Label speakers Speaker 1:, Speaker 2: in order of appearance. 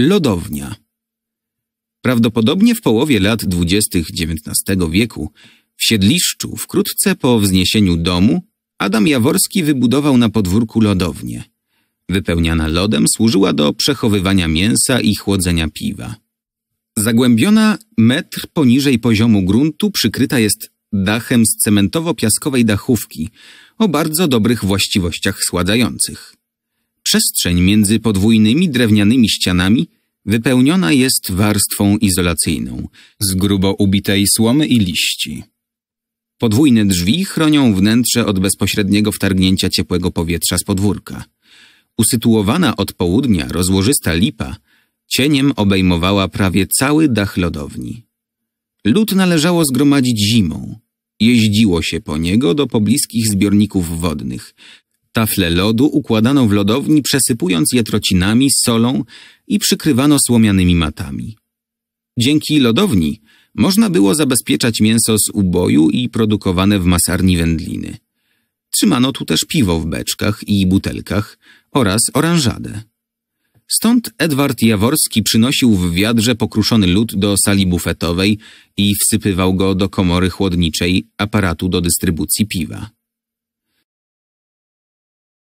Speaker 1: Lodownia. Prawdopodobnie w połowie lat dwudziestych XIX wieku w Siedliszczu, wkrótce po wzniesieniu domu, Adam Jaworski wybudował na podwórku lodownię. Wypełniana lodem służyła do przechowywania mięsa i chłodzenia piwa. Zagłębiona metr poniżej poziomu gruntu przykryta jest dachem z cementowo-piaskowej dachówki o bardzo dobrych właściwościach sładzających. Przestrzeń między podwójnymi drewnianymi ścianami wypełniona jest warstwą izolacyjną z grubo ubitej słomy i liści. Podwójne drzwi chronią wnętrze od bezpośredniego wtargnięcia ciepłego powietrza z podwórka. Usytuowana od południa rozłożysta lipa cieniem obejmowała prawie cały dach lodowni. Lód należało zgromadzić zimą. Jeździło się po niego do pobliskich zbiorników wodnych, Tafle lodu układano w lodowni, przesypując je trocinami, solą i przykrywano słomianymi matami. Dzięki lodowni można było zabezpieczać mięso z uboju i produkowane w masarni wędliny. Trzymano tu też piwo w beczkach i butelkach oraz oranżadę. Stąd Edward Jaworski przynosił w wiadrze pokruszony lód do sali bufetowej i wsypywał go do komory chłodniczej aparatu do dystrybucji piwa.